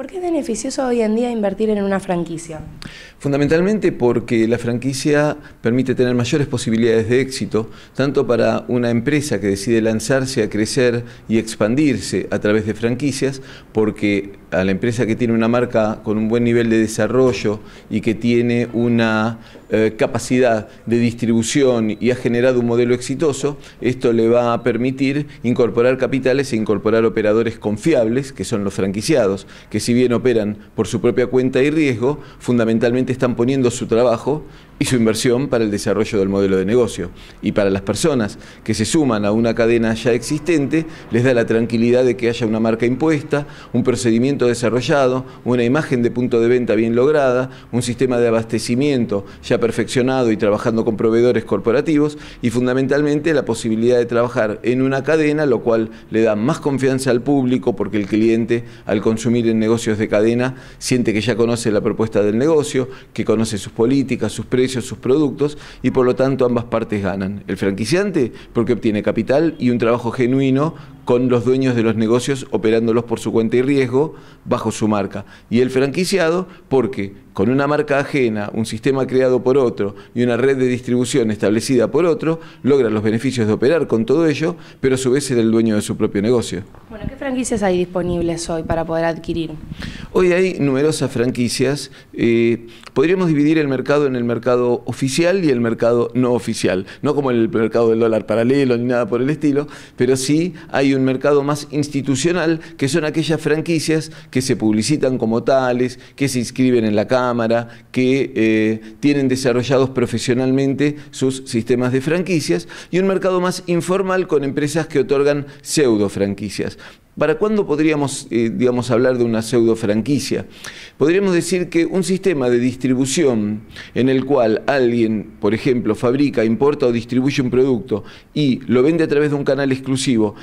¿Por qué es beneficioso hoy en día invertir en una franquicia? Fundamentalmente porque la franquicia permite tener mayores posibilidades de éxito, tanto para una empresa que decide lanzarse a crecer y expandirse a través de franquicias, porque a la empresa que tiene una marca con un buen nivel de desarrollo y que tiene una eh, capacidad de distribución y ha generado un modelo exitoso, esto le va a permitir incorporar capitales e incorporar operadores confiables, que son los franquiciados, que si bien operan por su propia cuenta y riesgo, fundamentalmente están poniendo su trabajo y su inversión para el desarrollo del modelo de negocio. Y para las personas que se suman a una cadena ya existente, les da la tranquilidad de que haya una marca impuesta, un procedimiento desarrollado, una imagen de punto de venta bien lograda, un sistema de abastecimiento ya perfeccionado y trabajando con proveedores corporativos y fundamentalmente la posibilidad de trabajar en una cadena, lo cual le da más confianza al público porque el cliente al consumir en negocios de cadena siente que ya conoce la propuesta del negocio, que conoce sus políticas, sus precios, sus productos y por lo tanto ambas partes ganan. El franquiciante porque obtiene capital y un trabajo genuino con los dueños de los negocios operándolos por su cuenta y riesgo bajo su marca. Y el franquiciado, porque con una marca ajena, un sistema creado por otro y una red de distribución establecida por otro, logra los beneficios de operar con todo ello, pero a su vez es el dueño de su propio negocio. Bueno, ¿qué franquicias hay disponibles hoy para poder adquirir? Hoy hay numerosas franquicias. Eh, podríamos dividir el mercado en el mercado oficial y el mercado no oficial. No como el mercado del dólar paralelo ni nada por el estilo, pero sí hay un mercado más institucional, que son aquellas franquicias que se publicitan como tales, que se inscriben en la Cámara, que eh, tienen desarrollados profesionalmente sus sistemas de franquicias, y un mercado más informal con empresas que otorgan pseudo franquicias. ¿Para cuándo podríamos, eh, digamos, hablar de una pseudo franquicia? Podríamos decir que un sistema de distribución en el cual alguien, por ejemplo, fabrica, importa o distribuye un producto y lo vende a través de un canal exclusivo,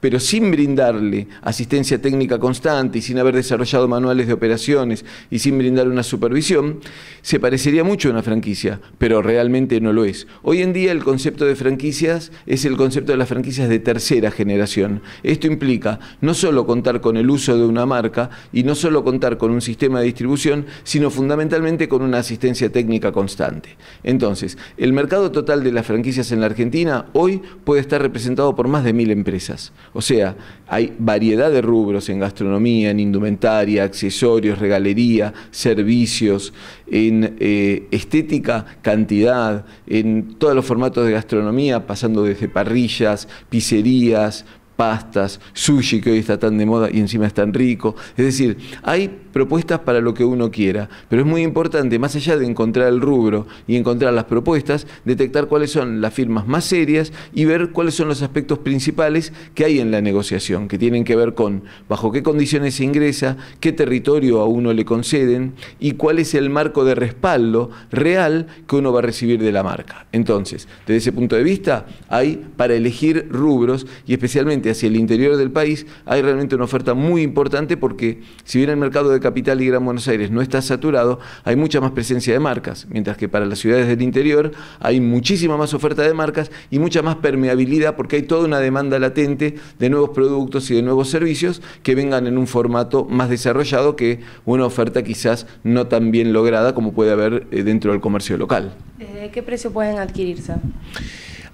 pero sin brindarle asistencia técnica constante y sin haber desarrollado manuales de operaciones y sin brindar una supervisión, se parecería mucho a una franquicia, pero realmente no lo es. Hoy en día el concepto de franquicias es el concepto de las franquicias de tercera generación. Esto implica no solo contar con el uso de una marca y no solo contar con un sistema de distribución, sino fundamentalmente con una asistencia técnica constante. Entonces, el mercado total de las franquicias en la Argentina hoy puede estar representado por más de mil empresas. O sea, hay variedad de rubros en gastronomía, en indumentaria, accesorios, regalería, servicios, en eh, estética, cantidad, en todos los formatos de gastronomía, pasando desde parrillas, pizzerías, pastas, sushi que hoy está tan de moda y encima es tan rico. Es decir, hay propuestas para lo que uno quiera, pero es muy importante, más allá de encontrar el rubro y encontrar las propuestas, detectar cuáles son las firmas más serias y ver cuáles son los aspectos principales que hay en la negociación, que tienen que ver con bajo qué condiciones se ingresa, qué territorio a uno le conceden y cuál es el marco de respaldo real que uno va a recibir de la marca. Entonces, desde ese punto de vista, hay para elegir rubros y especialmente hacia el interior del país hay realmente una oferta muy importante porque si bien el mercado de capital y Gran Buenos Aires no está saturado, hay mucha más presencia de marcas, mientras que para las ciudades del interior hay muchísima más oferta de marcas y mucha más permeabilidad porque hay toda una demanda latente de nuevos productos y de nuevos servicios que vengan en un formato más desarrollado que una oferta quizás no tan bien lograda como puede haber eh, dentro del comercio local. Eh, qué precio pueden adquirirse?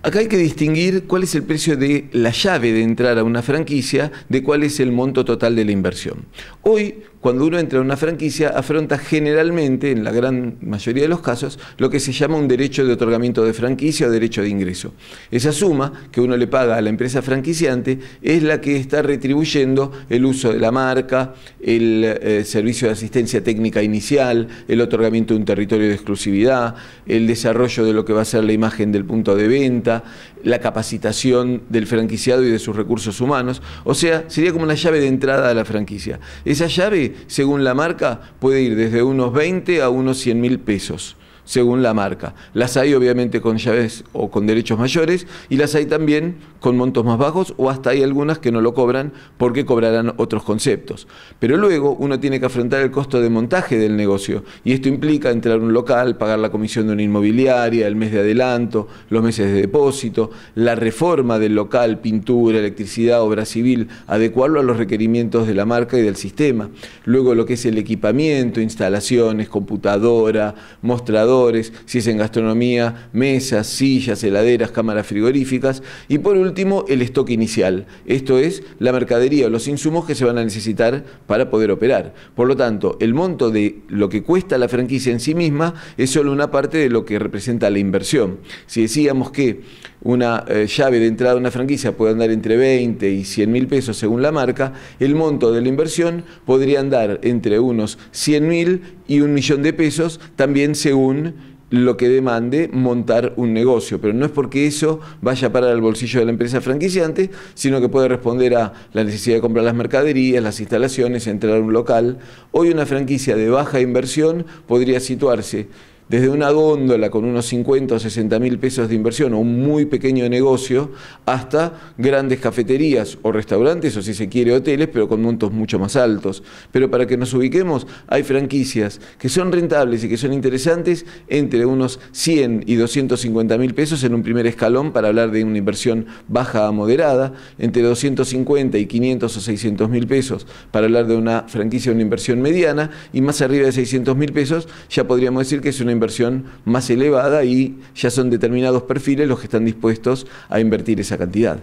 Acá hay que distinguir cuál es el precio de la llave de entrar a una franquicia de cuál es el monto total de la inversión. Hoy cuando uno entra en una franquicia, afronta generalmente, en la gran mayoría de los casos, lo que se llama un derecho de otorgamiento de franquicia o derecho de ingreso. Esa suma que uno le paga a la empresa franquiciante es la que está retribuyendo el uso de la marca, el eh, servicio de asistencia técnica inicial, el otorgamiento de un territorio de exclusividad, el desarrollo de lo que va a ser la imagen del punto de venta, la capacitación del franquiciado y de sus recursos humanos. O sea, sería como una llave de entrada a la franquicia. Esa llave según la marca, puede ir desde unos 20 a unos 100 mil pesos según la marca. Las hay obviamente con llaves o con derechos mayores y las hay también con montos más bajos o hasta hay algunas que no lo cobran porque cobrarán otros conceptos. Pero luego uno tiene que afrontar el costo de montaje del negocio y esto implica entrar a un local, pagar la comisión de una inmobiliaria, el mes de adelanto, los meses de depósito, la reforma del local, pintura, electricidad, obra civil, adecuarlo a los requerimientos de la marca y del sistema. Luego lo que es el equipamiento, instalaciones, computadora, mostrador, si es en gastronomía, mesas, sillas, heladeras, cámaras frigoríficas. Y por último, el stock inicial. Esto es la mercadería o los insumos que se van a necesitar para poder operar. Por lo tanto, el monto de lo que cuesta la franquicia en sí misma es solo una parte de lo que representa la inversión. Si decíamos que una eh, llave de entrada a una franquicia puede andar entre 20 y 100 mil pesos según la marca, el monto de la inversión podría andar entre unos 100 mil y un millón de pesos también según lo que demande montar un negocio, pero no es porque eso vaya para el bolsillo de la empresa franquiciante, sino que puede responder a la necesidad de comprar las mercaderías, las instalaciones, entrar a un local. Hoy una franquicia de baja inversión podría situarse desde una góndola con unos 50 o 60 mil pesos de inversión o un muy pequeño negocio, hasta grandes cafeterías o restaurantes o si se quiere hoteles, pero con montos mucho más altos. Pero para que nos ubiquemos, hay franquicias que son rentables y que son interesantes entre unos 100 y 250 mil pesos en un primer escalón para hablar de una inversión baja a moderada, entre 250 y 500 o 600 mil pesos para hablar de una franquicia, una inversión mediana, y más arriba de 600 mil pesos ya podríamos decir que es una inversión más elevada y ya son determinados perfiles los que están dispuestos a invertir esa cantidad.